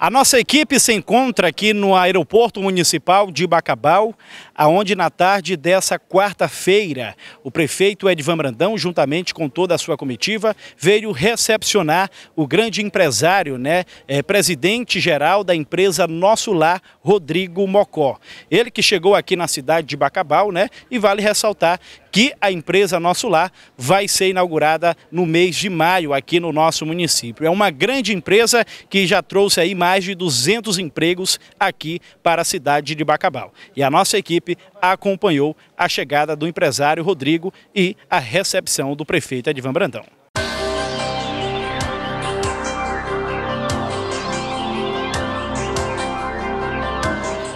A nossa equipe se encontra aqui no Aeroporto Municipal de Bacabal, aonde na tarde dessa quarta-feira, o prefeito Edvan Brandão, juntamente com toda a sua comitiva, veio recepcionar o grande empresário, né, é, presidente geral da empresa Nosso Lar, Rodrigo Mocó. Ele que chegou aqui na cidade de Bacabal, né, e vale ressaltar que a empresa Nosso Lar vai ser inaugurada no mês de maio aqui no nosso município. É uma grande empresa que já trouxe aí mais de 200 empregos aqui para a cidade de Bacabal. E a nossa equipe acompanhou a chegada do empresário Rodrigo e a recepção do prefeito Edivan Brandão.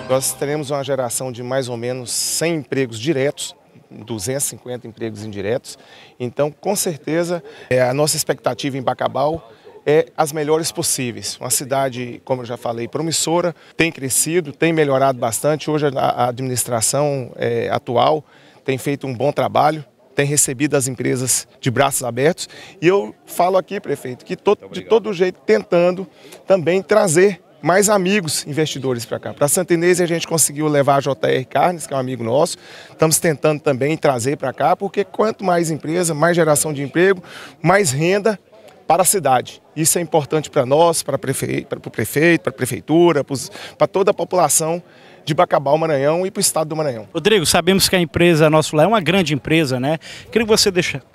Nós teremos uma geração de mais ou menos 100 empregos diretos 250 empregos indiretos. Então, com certeza, é, a nossa expectativa em Bacabal é as melhores possíveis. Uma cidade, como eu já falei, promissora, tem crescido, tem melhorado bastante. Hoje a administração é, atual tem feito um bom trabalho, tem recebido as empresas de braços abertos. E eu falo aqui, prefeito, que estou de todo jeito tentando também trazer mais amigos investidores para cá. Para Santa Inês a gente conseguiu levar a JR Carnes, que é um amigo nosso. Estamos tentando também trazer para cá, porque quanto mais empresa, mais geração de emprego, mais renda para a cidade. Isso é importante para nós, para, prefe... para o prefeito, para a prefeitura, para toda a população de Bacabal, Maranhão e para o estado do Maranhão. Rodrigo, sabemos que a empresa Nosso lá é uma grande empresa, né? Queria que você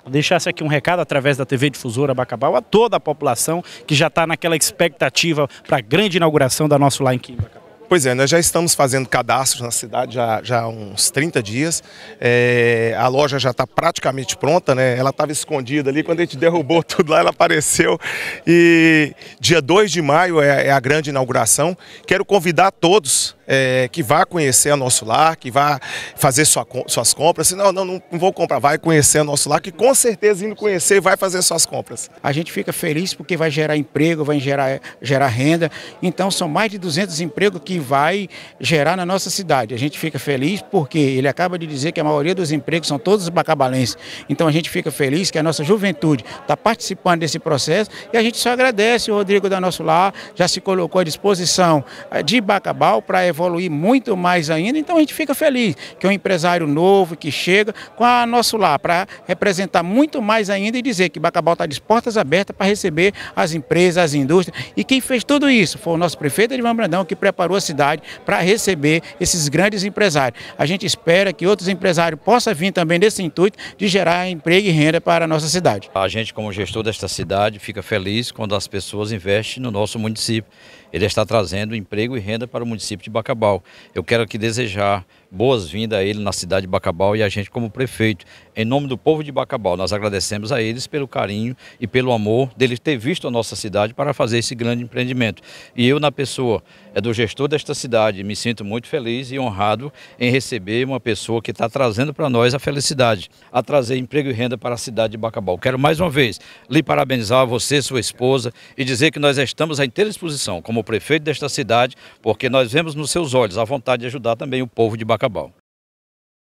deixasse aqui um recado através da TV Difusora Bacabal a toda a população que já está naquela expectativa para a grande inauguração da Nosso lá em Quimbacabal. Pois é, nós já estamos fazendo cadastros na cidade já, já há uns 30 dias. É, a loja já está praticamente pronta, né? Ela estava escondida ali, quando a gente derrubou tudo lá, ela apareceu. E dia 2 de maio é, é a grande inauguração. Quero convidar todos é, que vá conhecer o nosso lar, que vá fazer sua, suas compras. Se não, não, não, vou comprar, vai conhecer o nosso lar, que com certeza indo conhecer vai fazer suas compras. A gente fica feliz porque vai gerar emprego, vai gerar, gerar renda. Então são mais de 200 empregos que vai gerar na nossa cidade. A gente fica feliz porque ele acaba de dizer que a maioria dos empregos são todos bacabalenses. Então a gente fica feliz que a nossa juventude está participando desse processo e a gente só agradece o Rodrigo da Nosso Lar, já se colocou à disposição eh, de Bacabal para evoluir evoluir muito mais ainda, então a gente fica feliz que é um empresário novo que chega com a nosso lá para representar muito mais ainda e dizer que Bacabal está de portas abertas para receber as empresas, as indústrias. E quem fez tudo isso foi o nosso prefeito Edvan Brandão, que preparou a cidade para receber esses grandes empresários. A gente espera que outros empresários possam vir também nesse intuito de gerar emprego e renda para a nossa cidade. A gente, como gestor desta cidade, fica feliz quando as pessoas investem no nosso município. Ele está trazendo emprego e renda para o município de Bacabal. Bacabal. Eu quero aqui desejar boas-vindas a ele na cidade de Bacabal e a gente como prefeito. Em nome do povo de Bacabal, nós agradecemos a eles pelo carinho e pelo amor deles ter visto a nossa cidade para fazer esse grande empreendimento. E eu, na pessoa é do gestor desta cidade. Me sinto muito feliz e honrado em receber uma pessoa que está trazendo para nós a felicidade, a trazer emprego e renda para a cidade de Bacabal. Quero mais uma vez lhe parabenizar você, sua esposa, e dizer que nós estamos à inteira disposição como prefeito desta cidade, porque nós vemos nos seus olhos a vontade de ajudar também o povo de Bacabal.